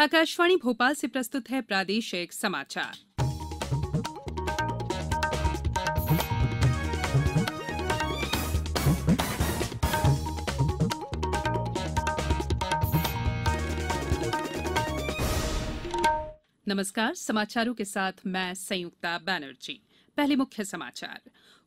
आकाशवाणी भोपाल से प्रस्तुत है प्रादेशिक समाचार नमस्कार समाचारों के साथ मैं संयुक्ता बैनर्जी पहले मुख्य समाचार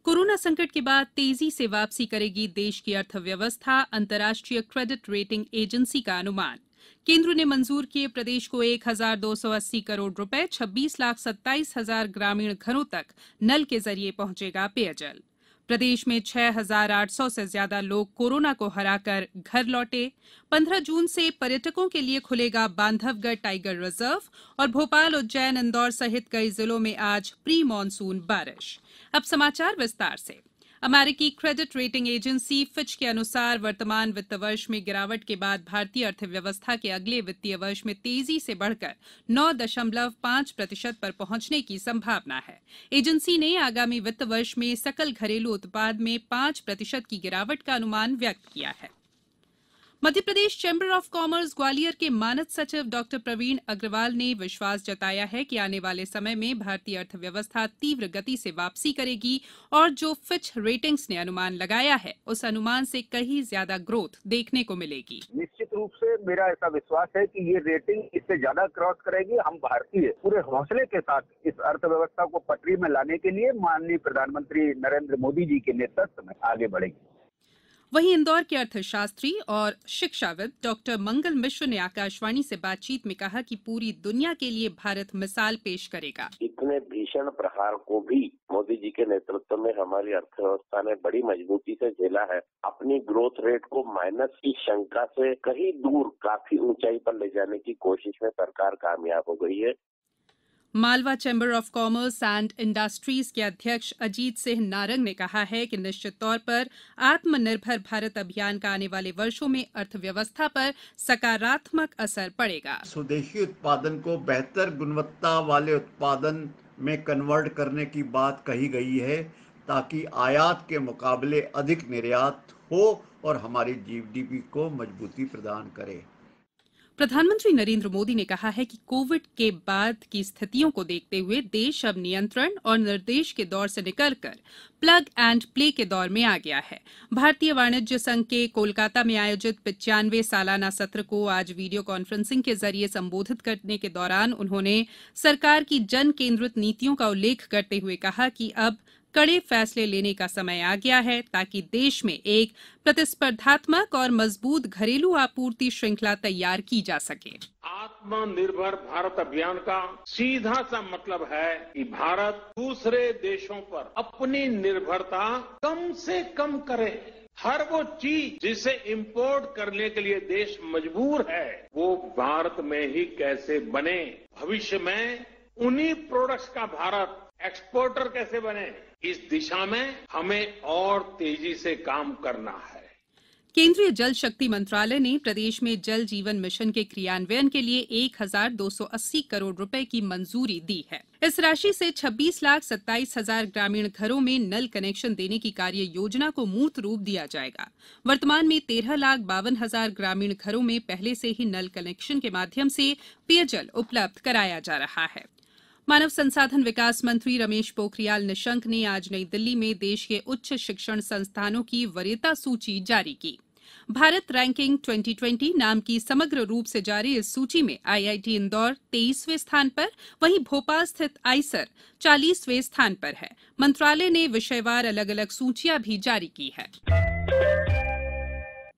कोरोना संकट के बाद तेजी से वापसी करेगी देश की अर्थव्यवस्था अंतर्राष्ट्रीय क्रेडिट रेटिंग एजेंसी का अनुमान केंद्र ने मंजूर किए प्रदेश को एक हजार दो सौ अस्सी करोड़ रुपए छब्बीस लाख सत्ताईस हजार ग्रामीण घरों तक नल के जरिए पहुंचेगा पेयजल प्रदेश में 6,800 से ज्यादा लोग कोरोना को हराकर घर लौटे 15 जून से पर्यटकों के लिए खुलेगा बांधवगढ़ टाइगर रिजर्व और भोपाल उज्जैन इंदौर सहित कई जिलों में आज प्री मानसून बारिश अब समाचार विस्तार से अमेरिकी क्रेडिट रेटिंग एजेंसी फिच के अनुसार वर्तमान वित्त वर्ष में गिरावट के बाद भारतीय अर्थव्यवस्था के अगले वित्तीय वर्ष में तेजी से बढ़कर नौ दशमलव पांच प्रतिशत पर पहुंचने की संभावना है एजेंसी ने आगामी वित्त वर्ष में सकल घरेलू उत्पाद में पांच प्रतिशत की गिरावट का अनुमान व्यक्त किया है Madhya Pradesh chamber of commerce Gwalior के मानद सचिव डॉ प्रवीण अग्रवाल ने विश्वास जताया है कि आने वाले समय में भारतीय अर्थव्यवस्था तीव्र गति से वापसी करेगी और जो फिच रेटिंग्स ने अनुमान लगाया है उस अनुमान से कहीं ज्यादा ग्रोथ देखने को मिलेगी निश्चित रूप से मेरा ऐसा विश्वास है कि ये रेटिंग इससे ज्यादा क्रॉस करेगी हम भारतीय पूरे हौसले के साथ इस अर्थव्यवस्था को पटरी में लाने के लिए माननीय प्रधानमंत्री नरेंद्र मोदी जी के नेतृत्व में आगे बढ़ेगी वहीं इंदौर के अर्थशास्त्री और शिक्षाविद डॉक्टर मंगल मिश्र ने आकाशवाणी से बातचीत में कहा कि पूरी दुनिया के लिए भारत मिसाल पेश करेगा इतने भीषण प्रहार को भी मोदी जी के नेतृत्व में हमारी अर्थव्यवस्था ने बड़ी मजबूती से झेला है अपनी ग्रोथ रेट को माइनस की शंका से कहीं दूर काफी ऊंचाई पर ले जाने की कोशिश में सरकार कामयाब हो गई है Malwa chamber of commerce and industries के अध्यक्ष अजीत सिंह नारंग ने कहा है कि निश्चित तौर पर आत्मनिर्भर भारत अभियान का आने वाले वर्षों में अर्थव्यवस्था पर सकारात्मक असर पड़ेगा स्वदेशी उत्पादन को बेहतर गुणवत्ता वाले उत्पादन में कन्वर्ट करने की बात कही गई है ताकि आयात के मुकाबले अधिक निर्यात हो और हमारी जीडीपी को मजबूती प्रदान करे प्रधानमंत्री नरेन्द्र मोदी ने कहा है कि कोविड के बाद की स्थितियों को देखते हुए देश अब नियंत्रण और निर्देश के दौर से निकलकर प्लग एंड प्ले के दौर में आ गया है भारतीय वाणिज्य संघ के कोलकाता में आयोजित पिचानवे सालाना सत्र को आज वीडियो कॉन्फ्रेंसिंग के जरिए संबोधित करने के दौरान उन्होंने सरकार की जन केंद्रित नीतियों का उल्लेख करते हुए कहा कि अब कड़े फैसले लेने का समय आ गया है ताकि देश में एक प्रतिस्पर्धात्मक और मजबूत घरेलू आपूर्ति श्रृंखला तैयार की जा सके आत्मनिर्भर भारत अभियान का सीधा सा मतलब है कि भारत दूसरे देशों पर अपनी निर्भरता कम से कम करे हर वो चीज जिसे इंपोर्ट करने के लिए देश मजबूर है वो भारत में ही कैसे बने भविष्य में उन्हीं प्रोडक्ट्स का भारत एक्सपोर्टर कैसे बने इस दिशा में हमें और तेजी से काम करना है केंद्रीय जल शक्ति मंत्रालय ने प्रदेश में जल जीवन मिशन के क्रियान्वयन के लिए 1,280 करोड़ रुपए की मंजूरी दी है इस राशि से 26 लाख सत्ताईस हजार ग्रामीण घरों में नल कनेक्शन देने की कार्य योजना को मूर्त रूप दिया जाएगा वर्तमान में 13 लाख बावन हजार ग्रामीण घरों में पहले से ही नल कनेक्शन के माध्यम से पेयजल उपलब्ध कराया जा रहा है मानव संसाधन विकास मंत्री रमेश पोखरियाल निशंक ने आज नई दिल्ली में देश के उच्च शिक्षण संस्थानों की वरीयता सूची जारी की भारत रैंकिंग 2020 नाम की समग्र रूप से जारी इस सूची में आईआईटी इंदौर तेईसवें स्थान पर वहीं भोपाल स्थित आईसर चालीसवें स्थान पर है मंत्रालय ने विषयवार अलग अलग सूचियां भी जारी की है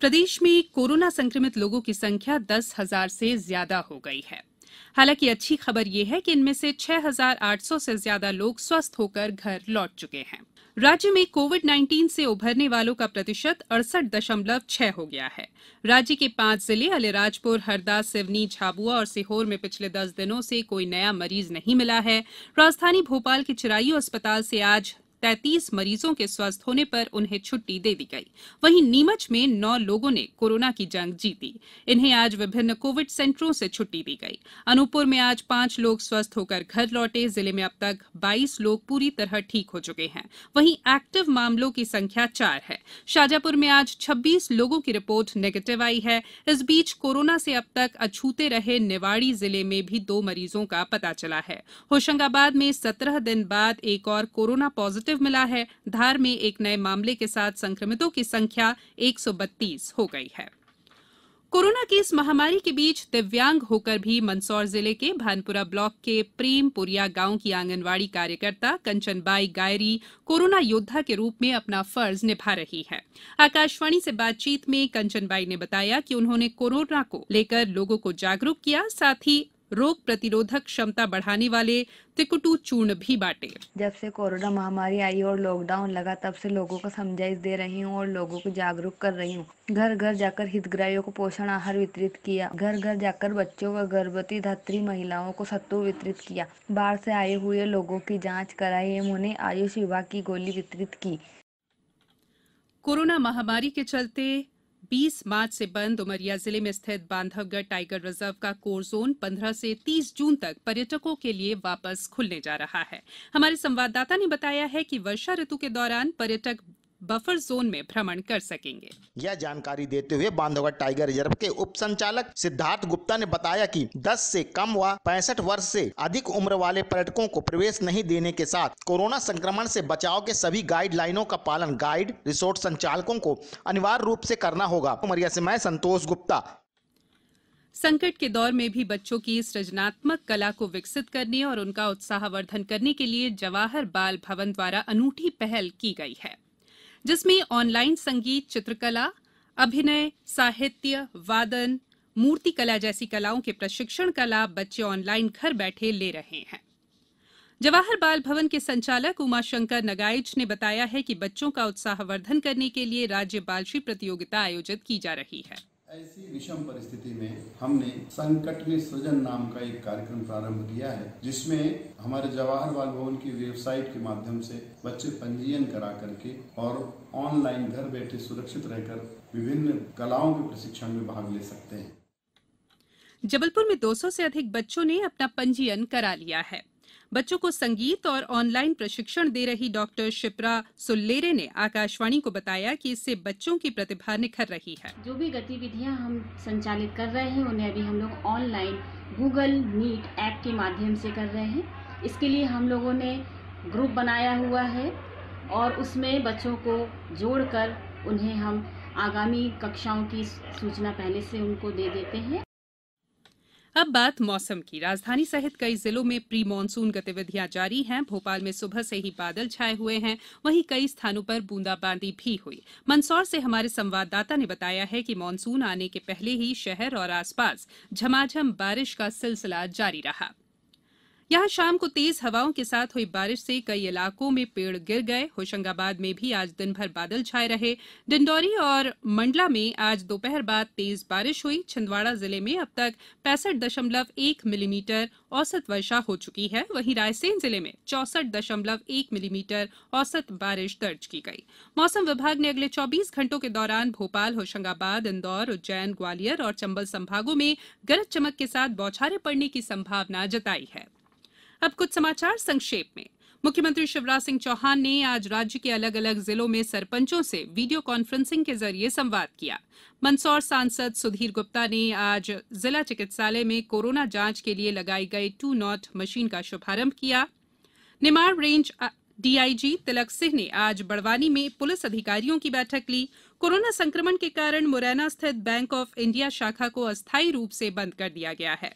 कोरोना प्रदेश में कोरोना संक्रमित लोगों की संख्या दस हजार से ज्यादा हो गई है हालांकि अच्छी खबर यह है कि इनमें से छह हजार आठ सौ से ज्यादा लोग स्वस्थ होकर घर लौट चुके हैं राज्य में कोविड 19 से उभरने वालों का प्रतिशत अड़सठ दशमलव छह हो गया है राज्य के पांच जिले अलीराजपुर हरदा सिवनी झाबुआ और सीहोर में पिछले दस दिनों से कोई नया मरीज नहीं मिला है राजधानी भोपाल के चिरायू अस्पताल से आज तैतीस मरीजों के स्वस्थ होने पर उन्हें छुट्टी दे दी गई वहीं नीमच में नौ लोगों ने कोरोना की जंग जीती इन्हें आज विभिन्न कोविड सेंटरों से छुट्टी दी गई अनूपपुर में आज पांच लोग स्वस्थ होकर घर लौटे जिले में अब तक बाईस लोग पूरी तरह ठीक हो चुके हैं वहीं एक्टिव मामलों की संख्या चार है शाजापुर में आज छब्बीस लोगों की रिपोर्ट नेगेटिव आई है इस बीच कोरोना से अब तक अछूते रहे निवाड़ी जिले में भी दो मरीजों का पता चला है होशंगाबाद में सत्रह दिन बाद एक और कोरोना पॉजिटिव पॉजिटिव मिला है धार में एक नए मामले के साथ संक्रमितों की संख्या एक हो गई है कोरोना की इस महामारी के बीच दिव्यांग होकर भी मंदसौर जिले के भानपुरा ब्लॉक के प्रेमपुरिया गांव की आंगनवाड़ी कार्यकर्ता कंचनबाई गायरी कोरोना योद्धा के रूप में अपना फर्ज निभा रही है आकाशवाणी से बातचीत में कंचनबाई ने बताया कि उन्होंने कोरोना को लेकर लोगों को जागरूक किया साथ ही रोग प्रतिरोधक क्षमता बढ़ाने वाले तिकुटू चूर्ण भी बांटे जब से कोरोना महामारी आई और लॉकडाउन लगा तब से लोगों को समझाइश दे रही हूँ और लोगों को जागरूक कर रही हूँ घर घर जाकर हितग्राहियों को पोषण आहार वितरित किया घर घर जाकर बच्चों व गर्भवती धात्री महिलाओं को सत्तू वितरित किया बाहर से आए हुए लोगों की जाँच कराई एवं उन्हें आयुष विभाग की गोली वितरित की कोरोना महामारी के चलते बीस मार्च से बंद उमरिया जिले में स्थित बांधवगढ़ टाइगर रिजर्व का कोर जोन पंद्रह से तीस जून तक पर्यटकों के लिए वापस खुलने जा रहा है हमारे संवाददाता ने बताया है कि वर्षा ऋतु के दौरान पर्यटक बफर जोन में भ्रमण कर सकेंगे यह जानकारी देते हुए बांधवगढ़ टाइगर रिजर्व के उप संचालक सिद्धार्थ गुप्ता ने बताया कि 10 से कम व पैंसठ वर्ष से अधिक उम्र वाले पर्यटकों को प्रवेश नहीं देने के साथ कोरोना संक्रमण से बचाव के सभी गाइडलाइनों का पालन गाइड रिसोर्ट संचालकों को अनिवार्य रूप से करना होगा उमरिया से मैं संतोष गुप्ता संकट के दौर में भी बच्चों की सृजनात्मक कला को विकसित करने और उनका उत्साहवर्धन करने के लिए जवाहर बाल भवन द्वारा अनूठी पहल की गई है जिसमें ऑनलाइन संगीत चित्रकला अभिनय साहित्य वादन मूर्तिकला जैसी कलाओं के प्रशिक्षण का लाभ बच्चे ऑनलाइन घर बैठे ले रहे हैं जवाहर बाल भवन के संचालक उमाशंकर नगाइच ने बताया है कि बच्चों का उत्साहवर्धन करने के लिए राज्य बालश्री प्रतियोगिता आयोजित की जा रही है ऐसी विषम परिस्थिति में हमने संकट में सृजन नाम का एक कार्यक्रम प्रारंभ किया है जिसमें हमारे जवाहर बाल भवन की वेबसाइट के माध्यम से बच्चे पंजीयन करा करके और ऑनलाइन घर बैठे सुरक्षित रहकर विभिन्न कलाओं के प्रशिक्षण में भाग ले सकते हैं जबलपुर में 200 से अधिक बच्चों ने अपना पंजीयन करा लिया है बच्चों को संगीत और ऑनलाइन प्रशिक्षण दे रही डॉक्टर शिप्रा सुल्लेरे ने आकाशवाणी को बताया कि इससे बच्चों की प्रतिभा निखर रही है जो भी गतिविधियां हम संचालित कर रहे हैं उन्हें अभी हम लोग ऑनलाइन गूगल मीट ऐप के माध्यम से कर रहे हैं इसके लिए हम लोगों ने ग्रुप बनाया हुआ है और उसमें बच्चों को जोड़कर उन्हें हम आगामी कक्षाओं की सूचना पहले से उनको दे देते हैं अब बात मौसम की राजधानी सहित कई जिलों में प्री मानसून गतिविधियां जारी हैं भोपाल में सुबह से ही बादल छाए हुए हैं वहीं कई स्थानों पर बूंदाबांदी भी हुई मंदसौर से हमारे संवाददाता ने बताया है कि मानसून आने के पहले ही शहर और आसपास झमाझम बारिश का सिलसिला जारी रहा यहां शाम को तेज हवाओं के साथ हुई बारिश से कई इलाकों में पेड़ गिर गए होशंगाबाद में भी आज दिनभर बादल छाए रहे डिंडौरी और मंडला में आज दोपहर बाद तेज बारिश हुई छिंदवाड़ा जिले में अब तक पैंसठ दशमलव एक मिलीमीटर औसत वर्षा हो चुकी है वहीं रायसेन जिले में चौसठ दशमलव एक मिलीमीटर औसत बारिश दर्ज की गई मौसम विभाग ने अगले चौबीस घंटों के दौरान भोपाल होशंगाबाद इंदौर उज्जैन ग्वालियर और चंबल संभागों में गरज चमक के साथ बौछारें पड़ने की संभावना जताई है अब कुछ समाचार संक्षेप में मुख्यमंत्री शिवराज सिंह चौहान ने आज राज्य के अलग अलग जिलों में सरपंचों से वीडियो कॉन्फ्रेंसिंग के जरिए संवाद किया मंदसौर सांसद सुधीर गुप्ता ने आज जिला चिकित्सालय में कोरोना जांच के लिए लगाई गई टू नॉट मशीन का शुभारंभ किया निमाड़ रेंज डीआईजी तिलक सिंह ने आज बड़वानी में पुलिस अधिकारियों की बैठक ली कोरोना संक्रमण के कारण मुरैना स्थित बैंक ऑफ इंडिया शाखा को अस्थायी रूप से बंद कर दिया गया है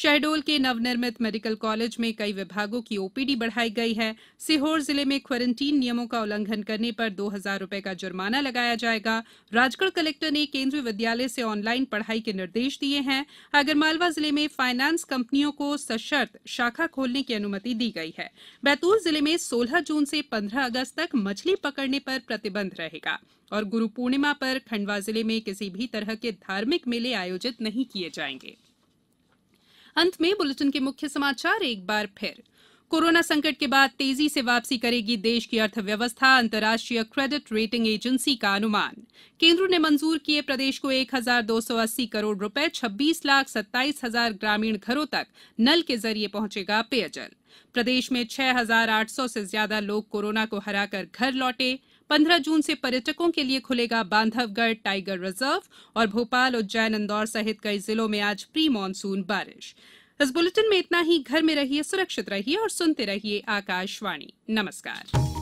शहडोल के नवनिर्मित मेडिकल कॉलेज में कई विभागों की ओपीडी बढ़ाई गई है सीहोर जिले में क्वारंटीन नियमों का उल्लंघन करने पर दो हजार रूपये का जुर्माना लगाया जाएगा राजगढ़ कलेक्टर ने केंद्रीय विद्यालय से ऑनलाइन पढ़ाई के निर्देश दिए हैं आगरमालवा जिले में फाइनेंस कंपनियों को सशर्त शाखा खोलने की अनुमति दी गई है बैतूल जिले में सोलह जून से पंद्रह अगस्त तक मछली पकड़ने पर प्रतिबंध रहेगा और गुरु पूर्णिमा पर खंडवा जिले में किसी भी तरह के धार्मिक मेले आयोजित नहीं किए जाएंगे अंत में बुलेटिन के मुख्य समाचार एक बार फिर कोरोना संकट के बाद तेजी से वापसी करेगी देश की अर्थव्यवस्था अंतर्राष्ट्रीय क्रेडिट रेटिंग एजेंसी का अनुमान केंद्र ने मंजूर किए प्रदेश को 1,280 करोड़ रुपए 26 लाख सत्ताईस हजार ग्रामीण घरों तक नल के जरिए पहुंचेगा पेयजल प्रदेश में 6,800 से ज्यादा लोग कोरोना को हराकर घर लौटे पंद्रह जून से पर्यटकों के लिए खुलेगा बांधवगढ़ टाइगर रिजर्व और भोपाल उज्जैन इंदौर सहित कई जिलों में आज प्री मानसून बारिश इस बुलेटिन में इतना ही घर में रहिए सुरक्षित रहिए और सुनते रहिए आकाशवाणी नमस्कार